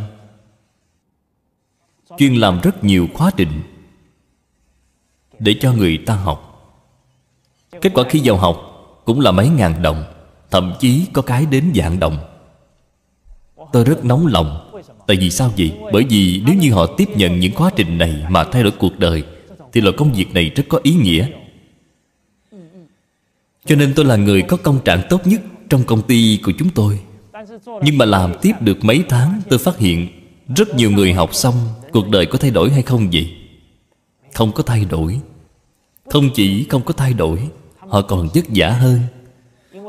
Chuyên làm rất nhiều khóa định Để cho người ta học Kết quả khi vào học Cũng là mấy ngàn đồng Thậm chí có cái đến dạng đồng Tôi rất nóng lòng Tại vì sao vậy? Bởi vì nếu như họ tiếp nhận những quá trình này Mà thay đổi cuộc đời Thì loại công việc này rất có ý nghĩa Cho nên tôi là người có công trạng tốt nhất trong công ty của chúng tôi Nhưng mà làm tiếp được mấy tháng tôi phát hiện Rất nhiều người học xong Cuộc đời có thay đổi hay không vậy? Không có thay đổi Không chỉ không có thay đổi Họ còn vất vả hơn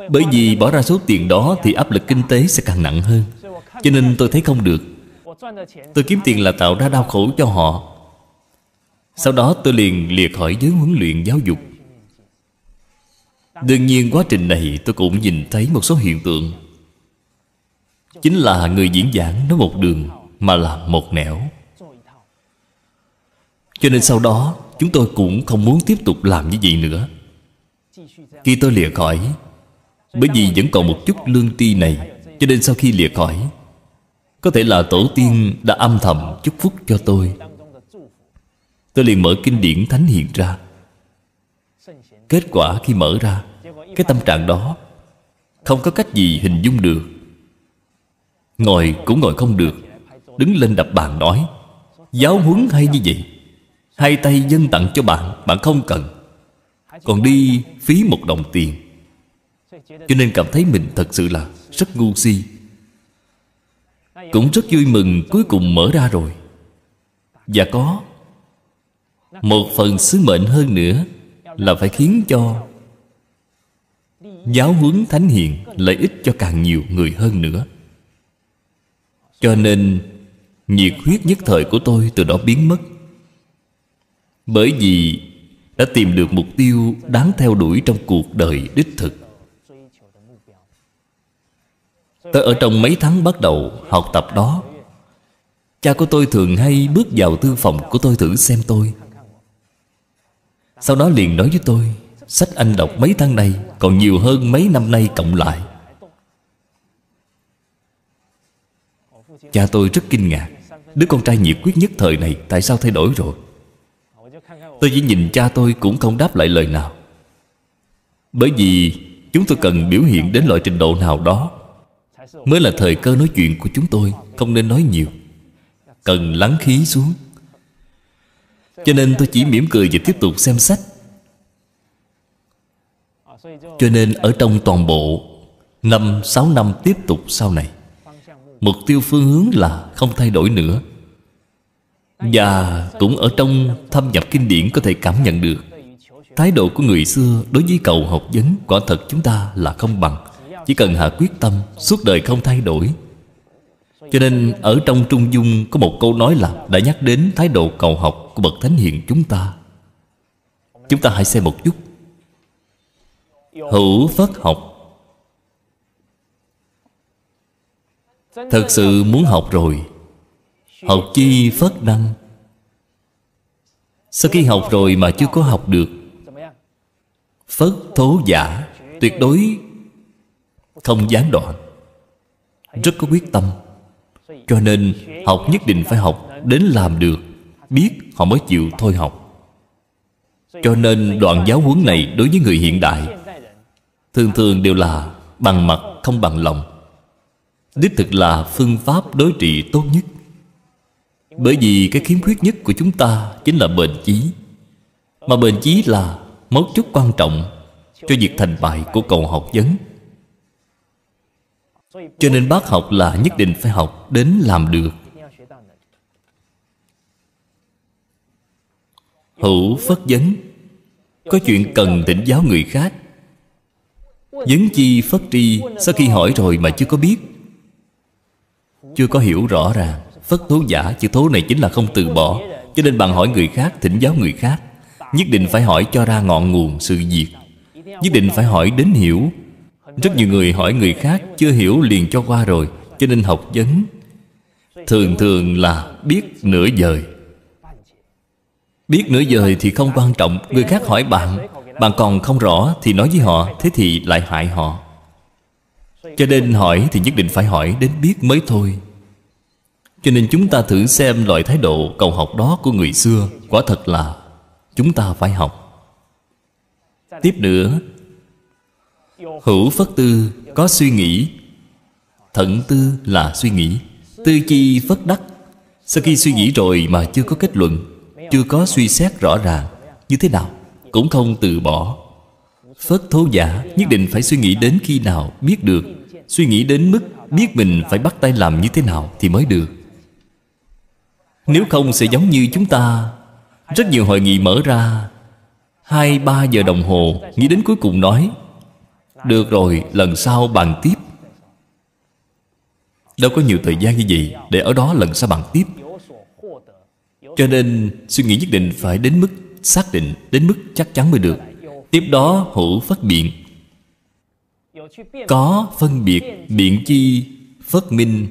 Bởi vì bỏ ra số tiền đó Thì áp lực kinh tế sẽ càng nặng hơn Cho nên tôi thấy không được Tôi kiếm tiền là tạo ra đau khổ cho họ Sau đó tôi liền liệt khỏi giới huấn luyện giáo dục Đương nhiên quá trình này tôi cũng nhìn thấy một số hiện tượng Chính là người diễn giảng nói một đường Mà làm một nẻo Cho nên sau đó Chúng tôi cũng không muốn tiếp tục làm như vậy nữa Khi tôi lìa khỏi Bởi vì vẫn còn một chút lương ti này Cho nên sau khi lìa khỏi Có thể là tổ tiên đã âm thầm chúc phúc cho tôi Tôi liền mở kinh điển thánh hiện ra Kết quả khi mở ra Cái tâm trạng đó Không có cách gì hình dung được Ngồi cũng ngồi không được Đứng lên đập bàn nói Giáo huấn hay như vậy Hai tay dân tặng cho bạn Bạn không cần Còn đi phí một đồng tiền Cho nên cảm thấy mình thật sự là Rất ngu si Cũng rất vui mừng Cuối cùng mở ra rồi Và có Một phần sứ mệnh hơn nữa là phải khiến cho giáo huấn thánh hiền lợi ích cho càng nhiều người hơn nữa cho nên nhiệt huyết nhất thời của tôi từ đó biến mất bởi vì đã tìm được mục tiêu đáng theo đuổi trong cuộc đời đích thực Tôi ở trong mấy tháng bắt đầu học tập đó Cha của tôi thường hay bước vào thư phòng của tôi thử xem tôi sau đó liền nói với tôi Sách anh đọc mấy tháng nay Còn nhiều hơn mấy năm nay cộng lại Cha tôi rất kinh ngạc Đứa con trai nhiệt quyết nhất thời này Tại sao thay đổi rồi Tôi chỉ nhìn cha tôi cũng không đáp lại lời nào Bởi vì Chúng tôi cần biểu hiện đến loại trình độ nào đó Mới là thời cơ nói chuyện của chúng tôi Không nên nói nhiều Cần lắng khí xuống cho nên tôi chỉ mỉm cười và tiếp tục xem sách Cho nên ở trong toàn bộ Năm, sáu năm tiếp tục sau này Mục tiêu phương hướng là không thay đổi nữa Và cũng ở trong thâm nhập kinh điển có thể cảm nhận được Thái độ của người xưa đối với cầu học vấn Quả thật chúng ta là không bằng Chỉ cần hạ quyết tâm Suốt đời không thay đổi cho nên ở trong Trung Dung có một câu nói là đã nhắc đến thái độ cầu học của Bậc Thánh hiền chúng ta. Chúng ta hãy xem một chút. Hữu phất học Thật sự muốn học rồi Học chi phất đăng. Sau khi học rồi mà chưa có học được Phất thố giả Tuyệt đối Không gián đoạn Rất có quyết tâm cho nên học nhất định phải học Đến làm được Biết họ mới chịu thôi học Cho nên đoạn giáo huấn này Đối với người hiện đại Thường thường đều là bằng mặt không bằng lòng Đích thực là phương pháp đối trị tốt nhất Bởi vì cái khiếm khuyết nhất của chúng ta Chính là bền chí Mà bền chí là mấu chốt quan trọng Cho việc thành bại của cầu học vấn cho nên bác học là nhất định phải học đến làm được Hữu phất vấn Có chuyện cần tỉnh giáo người khác Vấn chi phất tri Sau khi hỏi rồi mà chưa có biết Chưa có hiểu rõ ràng Phất thố giả chữ thố này chính là không từ bỏ Cho nên bạn hỏi người khác Thỉnh giáo người khác Nhất định phải hỏi cho ra ngọn nguồn sự việc Nhất định phải hỏi đến hiểu rất nhiều người hỏi người khác Chưa hiểu liền cho qua rồi Cho nên học vấn Thường thường là biết nửa dời Biết nửa dời thì không quan trọng Người khác hỏi bạn Bạn còn không rõ thì nói với họ Thế thì lại hại họ Cho nên hỏi thì nhất định phải hỏi Đến biết mới thôi Cho nên chúng ta thử xem loại thái độ cầu học đó của người xưa Quả thật là chúng ta phải học Tiếp nữa hữu phất tư có suy nghĩ thận tư là suy nghĩ tư chi phất đắc sau khi suy nghĩ rồi mà chưa có kết luận chưa có suy xét rõ ràng như thế nào cũng không từ bỏ phất thố giả nhất định phải suy nghĩ đến khi nào biết được suy nghĩ đến mức biết mình phải bắt tay làm như thế nào thì mới được nếu không sẽ giống như chúng ta Rất nhiều hội nghị mở ra Hai ba giờ đồng hồ Nghĩ đến cuối cùng nói được rồi, lần sau bàn tiếp Đâu có nhiều thời gian như vậy Để ở đó lần sau bàn tiếp Cho nên suy nghĩ nhất định phải đến mức Xác định đến mức chắc chắn mới được Tiếp đó hữu phát biện Có phân biệt biện chi Phất minh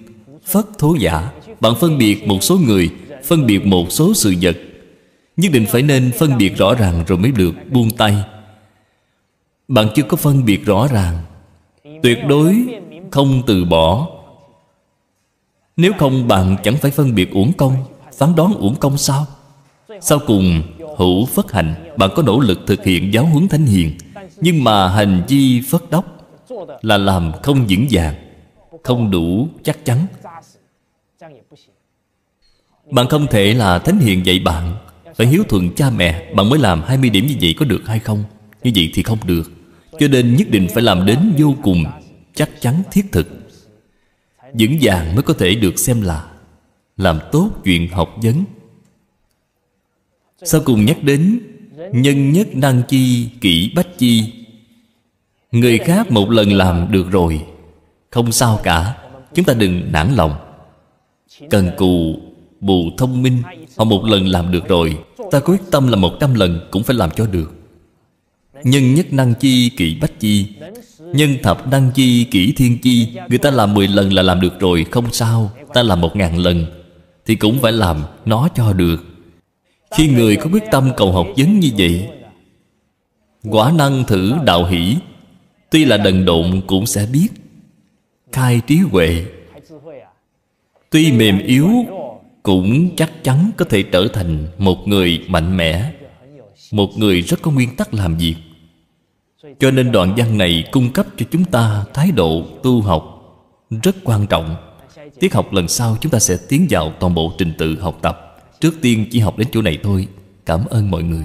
Phất thố giả Bạn phân biệt một số người Phân biệt một số sự vật Nhất định phải nên phân biệt rõ ràng rồi mới được buông tay bạn chưa có phân biệt rõ ràng Tuyệt đối không từ bỏ Nếu không bạn chẳng phải phân biệt uổng công Phán đoán uổng công sao Sau cùng hữu phất hành Bạn có nỗ lực thực hiện giáo huấn thánh hiền Nhưng mà hành vi phất đốc Là làm không vững vàng Không đủ chắc chắn Bạn không thể là thánh hiền dạy bạn Phải hiếu thuận cha mẹ Bạn mới làm 20 điểm như vậy có được hay không Như vậy thì không được cho nên nhất định phải làm đến vô cùng Chắc chắn thiết thực Vững vàng mới có thể được xem là Làm tốt chuyện học vấn Sau cùng nhắc đến Nhân nhất năng chi kỹ bách chi Người khác một lần làm được rồi Không sao cả Chúng ta đừng nản lòng Cần cù Bù thông minh Họ một lần làm được rồi Ta quyết tâm là một trăm lần Cũng phải làm cho được Nhân nhất năng chi kỷ bách chi Nhân thập năng chi kỷ thiên chi Người ta làm 10 lần là làm được rồi Không sao Ta làm một ngàn lần Thì cũng phải làm nó cho được Khi người có quyết tâm cầu học vấn như vậy Quả năng thử đạo hỷ Tuy là đần độn cũng sẽ biết Khai trí huệ Tuy mềm yếu Cũng chắc chắn có thể trở thành Một người mạnh mẽ Một người rất có nguyên tắc làm việc cho nên đoạn văn này cung cấp cho chúng ta thái độ tu học rất quan trọng tiết học lần sau chúng ta sẽ tiến vào toàn bộ trình tự học tập trước tiên chỉ học đến chỗ này thôi cảm ơn mọi người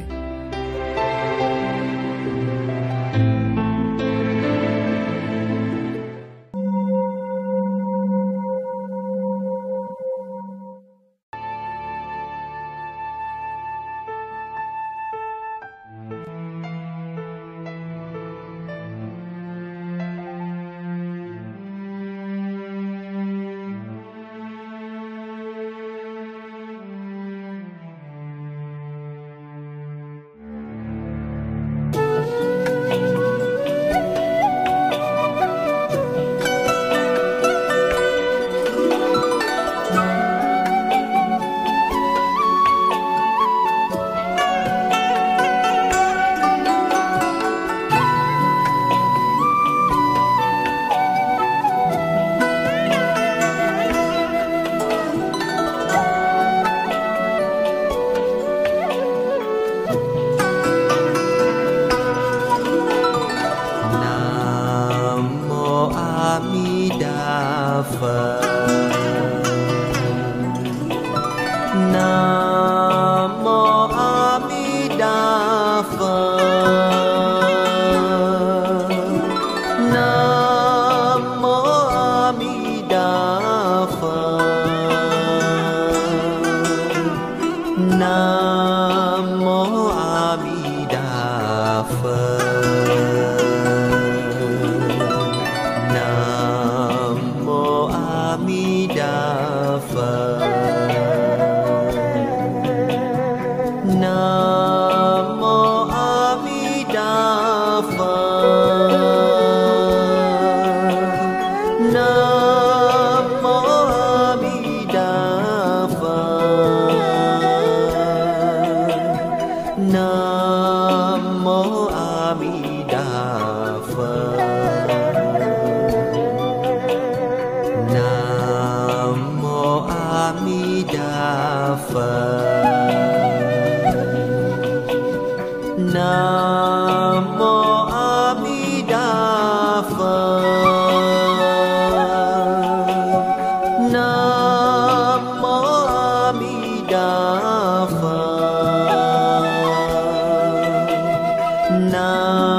ना